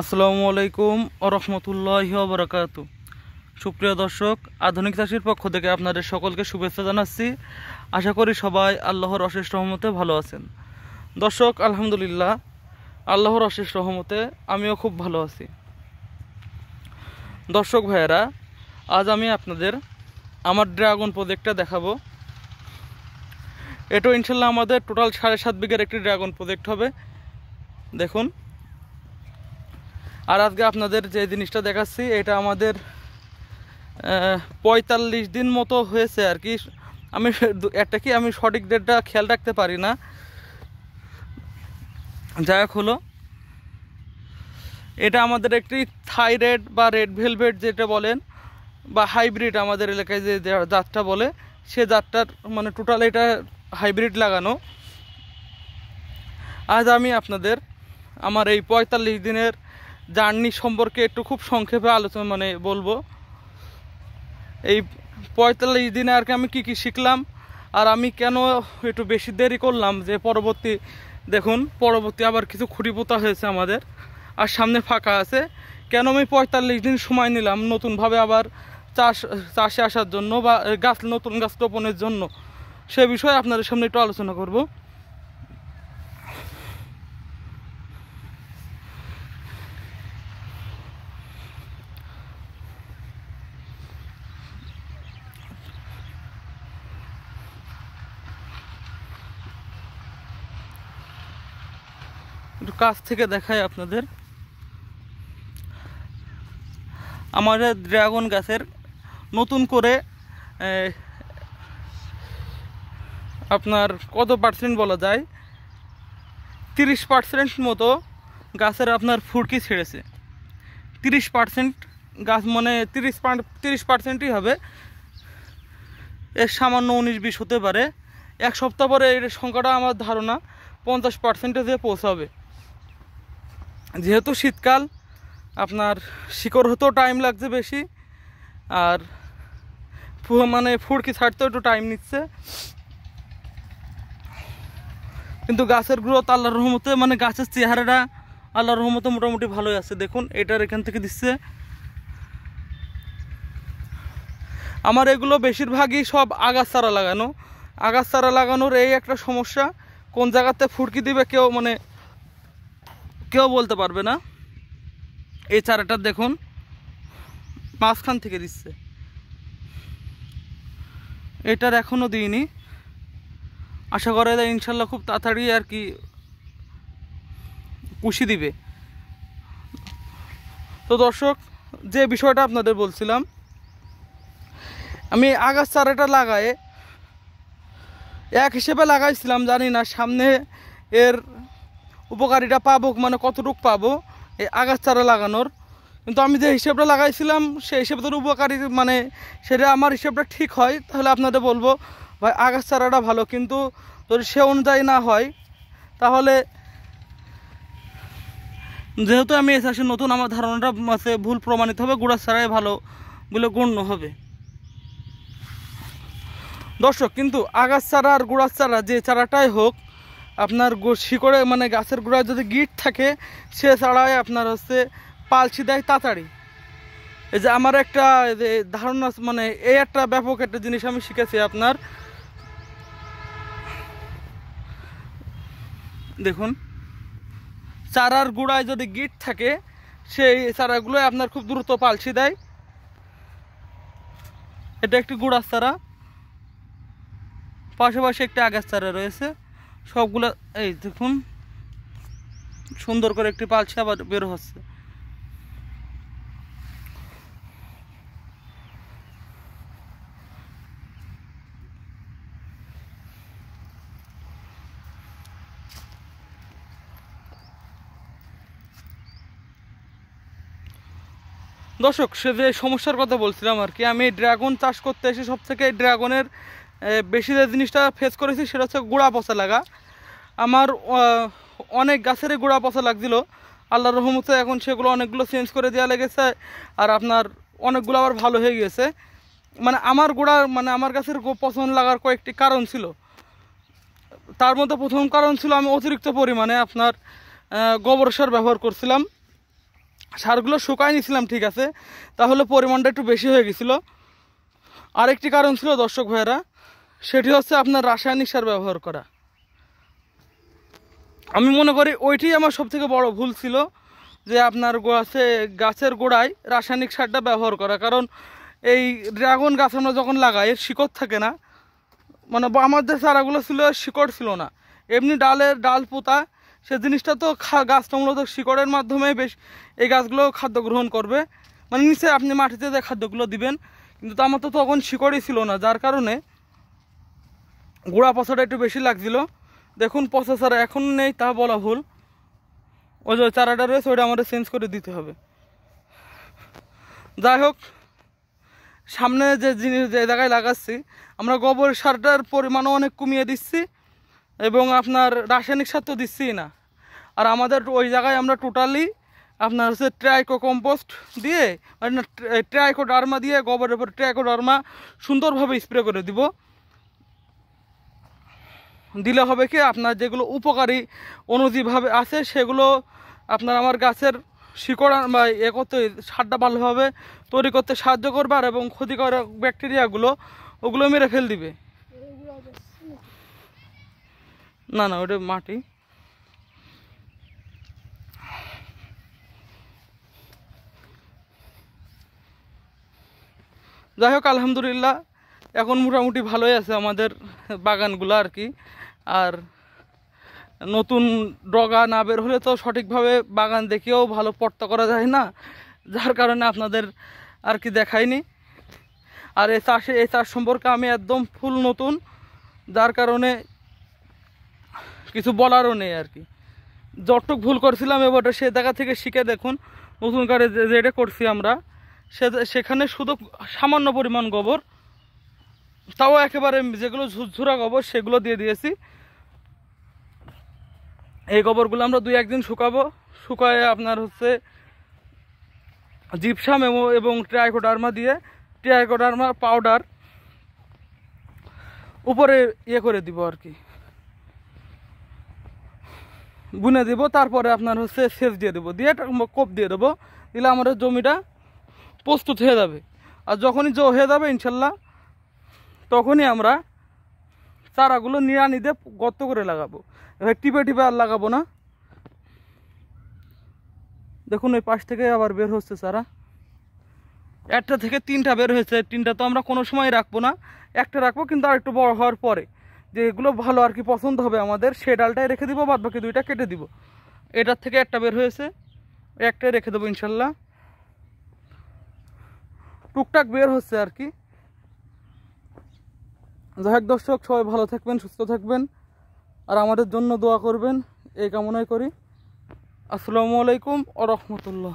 আসসালামু আলাইকুম ওরহমতুল্লাহ বরাকাত সুপ্রিয় দর্শক আধুনিক চাষির পক্ষ থেকে আপনাদের সকলকে শুভেচ্ছা জানাচ্ছি আশা করি সবাই আল্লাহর অশেষ রহমতে ভালো আছেন দর্শক আলহামদুলিল্লাহ আল্লাহর অশেষ রহমতে আমিও খুব ভালো আছি দর্শক ভাইয়েরা আজ আমি আপনাদের আমার ড্রাগন প্রজেক্টটা দেখাবো এটা ইনশাল্লাহ আমাদের টোটাল সাড়ে সাত বিঘের একটি ড্রাগন প্রজেক্ট হবে দেখুন আর আজকে আপনাদের যে জিনিসটা দেখাচ্ছি এটা আমাদের পঁয়তাল্লিশ দিন মতো হয়েছে আর কি আমি একটা কি আমি সঠিক ডেটটা খেয়াল রাখতে পারি না যাই হোক হলো এটা আমাদের একটি থাইরেড বা রেড ভেলভেট যেটা বলেন বা হাইব্রিড আমাদের এলাকায় যে জাতটা বলে সে জাতটার মানে টোটাল এটা হাইব্রিড লাগানো আজ আমি আপনাদের আমার এই পঁয়তাল্লিশ দিনের জার্নি সম্পর্কে একটু খুব সংক্ষেপে আলোচনা মানে বলবো এই পঁয়তাল্লিশ দিনে আর কি আমি কী কী শিখলাম আর আমি কেন একটু বেশি দেরি করলাম যে পরবর্তী দেখুন পরবর্তী আবার কিছু খুঁটি পোতা হয়েছে আমাদের আর সামনে ফাঁকা আছে কেন আমি পঁয়তাল্লিশ দিন সময় নিলাম নতুনভাবে আবার চাষ চাষে আসার জন্য বা গাছ নতুন গাছ রোপণের জন্য সে বিষয়ে আপনাদের সামনে একটু আলোচনা করবো একটু কাছ থেকে দেখাই আপনাদের আমাদের ড্রাগন গাছের নতুন করে আপনার কত পার্সেন্ট বলা যায় তিরিশ পার্সেন্ট মতো গাছের আপনার ফুরকি ছেড়েছে তিরিশ পার্সেন্ট গাছ মানে তিরিশ তিরিশ পার্সেন্টই হবে এর সামান্য উনিশ বিশ হতে পারে এক সপ্তাহ পরে এর সংখ্যাটা আমার ধারণা পঞ্চাশ পার্সেন্টে দিয়ে পৌঁছাবে যেহেতু শীতকাল আপনার শিকড় হতেও টাইম লাগছে বেশি আর মানে ফুড়কি ছাড়তেও একটু টাইম নিচ্ছে কিন্তু গাছের গ্রোথ আল্লাহর রহমতে মানে গাছের চেহারাটা আল্লাহর রহমতে মোটামুটি ভালোই আছে দেখুন এটার এখান থেকে দিচ্ছে আমার এগুলো বেশিরভাগই সব আগাছারা লাগানো আগাছারা লাগানোর এই একটা সমস্যা কোন জায়গাতে ফুরকি দিবে কেউ মানে কেউ বলতে পারবে না এই চারাটা দেখুন মাঝখান থেকে দিচ্ছে এটার এখনও দিইনি আশা করে এটা ইনশাল্লাহ খুব তাড়াতাড়ি আর কি কুশি দিবে তো দর্শক যে বিষয়টা আপনাদের বলছিলাম আমি আগাছ চারাটা লাগায়ে এক হিসেবে লাগাইছিলাম জানি না সামনে এর উপকারিতা পাবো মানে কতটুক পাবো এই আগাছ চারা লাগানোর কিন্তু আমি যে হিসেবটা লাগাইছিলাম সেই হিসেবটার উপকারী মানে সেটা আমার হিসেবটা ঠিক হয় তাহলে আপনাদের বলবো ভাই আগাছ চারাটা ভালো কিন্তু যদি সে অনুযায়ী না হয় তাহলে যেহেতু আমি এস চাষে নতুন আমার ধারণাটা আছে ভুল প্রমাণিত হবে গুড়া চারাই ভালো বলে গণ্য হবে দর্শক কিন্তু আগাছ চারা আর গুড়ার চারা যে চারাটাই হোক আপনার শিকড়ে মানে গাছের গোড়ায় যদি গিট থাকে সে ছাড়াই আপনার হচ্ছে পালছি দেয় তাড়াতাড়ি এই যে আমার একটা ধারণা মানে এই একটা ব্যাপক একটা জিনিস আমি শিখেছি আপনার দেখুন চারার গুড়ায় যদি গিট থাকে সেই চারাগুলো আপনার খুব দ্রুত পালছি দেয় এটা একটি গুড়ার চারা পাশাপাশি একটি আগাছ চারা রয়েছে সবগুলো এই দেখুন সুন্দর করে একটি পালছে আবার বের হচ্ছে দর্শক সে যে সমস্যার কথা বলছিলাম আর কি আমি ড্রাগন চাষ করতে এসে সব থেকে ড্রাগনের বেশি যে জিনিসটা ফেস করেছি সেটা হচ্ছে গোড়া পচা লাগা আমার অনেক গাছেরই গোড়া পচা লাগছিল আল্লাহ রহমতে এখন সেগুলো অনেকগুলো চেঞ্জ করে দেওয়া লেগেছে আর আপনার অনেকগুলো আবার ভালো হয়ে গিয়েছে মানে আমার গোড়া মানে আমার গাছের পছন্দ লাগার কয়েকটি কারণ ছিল তার মধ্যে প্রথম কারণ ছিল আমি অতিরিক্ত পরিমাণে আপনার গোবর সার ব্যবহার করছিলাম সারগুলো শুকায় নিছিলাম ঠিক আছে তাহলে পরিমাণটা একটু বেশি হয়ে গেছিলো আরেকটি কারণ ছিল দর্শক ভাইয়েরা সেটি হচ্ছে আপনার রাসায়নিক সার ব্যবহার করা আমি মনে করি ওইটি আমার সবথেকে বড় ভুল ছিল যে আপনার গাছে গাছের গোড়ায় রাসায়নিক সারটা ব্যবহার করা কারণ এই ড্রাগন গাছ আমরা যখন লাগাই এর শিকড় থাকে না মানে আমার যে চারাগুলো ছিল শিকড় ছিল না এমনি ডালের ডাল পোতা সে জিনিসটা তো গাছটা মূলত শিকড়ের মাধ্যমে বেশ এই গাছগুলো খাদ্য গ্রহণ করবে মানে নিচে আপনি মাটিতে যে খাদ্যগুলো দিবেন কিন্তু আমার তো তখন শিকড়ই ছিল না যার কারণে গোড়া পচাটা একটু বেশি লাগছিল দেখুন পচা চারা এখন নেই তা বলা ভুল ওই যে চারাটা রয়েছে ওইটা আমাদের চেঞ্জ করে দিতে হবে যাই হোক সামনে যে জিনিস যে জায়গায় লাগাচ্ছি আমরা গোবর সারটার পরিমাণও অনেক কমিয়ে দিচ্ছি এবং আপনার রাসায়নিক সার তো দিচ্ছি না আর আমাদের ওই জায়গায় আমরা টোটালি আপনার হচ্ছে ট্রাইকো কম্পোস্ট দিয়ে মানে ট্রাইকো ডার্মা দিয়ে গোবরের উপর ট্রাইকো ডার্মা সুন্দরভাবে স্প্রে করে দিব দিলে হবে কি আপনার যেগুলো উপকারী অনুজীবভাবে আছে সেগুলো আপনার আমার গাছের শিকড় বা এ করতে সারটা ভালোভাবে তৈরি করতে সাহায্য করবে আর এবং ক্ষতিকর ব্যাকটেরিয়াগুলো ওগুলো মেরে ফেল দিবে না না ওটা মাটি যাই হোক আলহামদুলিল্লাহ এখন মোটামুটি ভালোই আছে আমাদের বাগানগুলো আর কি আর নতুন ডগা না বের হলে তো সঠিকভাবে বাগান দেখেও ভালো পর্তা করা যায় না যার কারণে আপনাদের আর কি দেখায়নি আর এ চাষে এই চাষ সম্পর্কে আমি একদম ফুল নতুন যার কারণে কিছু বলারও নেই আর কি যতটুক ভুল করছিলাম এবারটা সে জায়গা থেকে শিখে দেখুন নতুন কারে যেটা করছি আমরা সে সেখানে শুধু সামান্য পরিমাণ গোবর তাও একেবারে যেগুলো ঝুরঝুরা গোবর সেগুলো দিয়ে দিয়েছি এই গোবরগুলো আমরা দুই একদিন শুকাবো শুকায় আপনার হচ্ছে জিপসাম এবং ট্রাইকোডার্মা দিয়ে ট্রাইকোডার্মা পাউডার উপরে ইয়ে করে দিব আর কি বুনে দেব তারপরে আপনার হচ্ছে সেচ দিয়ে দেবো দিয়ে কোপ দিয়ে দেবো দিলে আমাদের জমিটা প্রস্তুত হয়ে যাবে আর যখনই জো হয়ে যাবে ইনশাল্লাহ তখনই আমরা চারাগুলো নিরানিতে গর্ত করে লাগাবো এবার টিপে টিপে আর লাগাবো না দেখুন ওই পাশ থেকে আবার বের হচ্ছে চারা একটা থেকে তিনটা বের হয়েছে তিনটা তো আমরা কোনো সময় রাখবো না একটা রাখবো কিন্তু আর একটু বড় হওয়ার পরে যে এগুলো ভালো আর কি পছন্দ হবে আমাদের সে ডালটাই রেখে দিব বাদ বাকি দুইটা কেটে দিব এটার থেকে একটা বের হয়েছে একটাই রেখে দেবো ইনশাল্লাহ টুকটাক বের হচ্ছে আর কি যাই হোক দর্শক সবাই ভালো থাকবেন সুস্থ থাকবেন আর আমাদের জন্য দোয়া করবেন এই কামনাই করি আসসালামু আলাইকুম আ রহমতুল্লাহ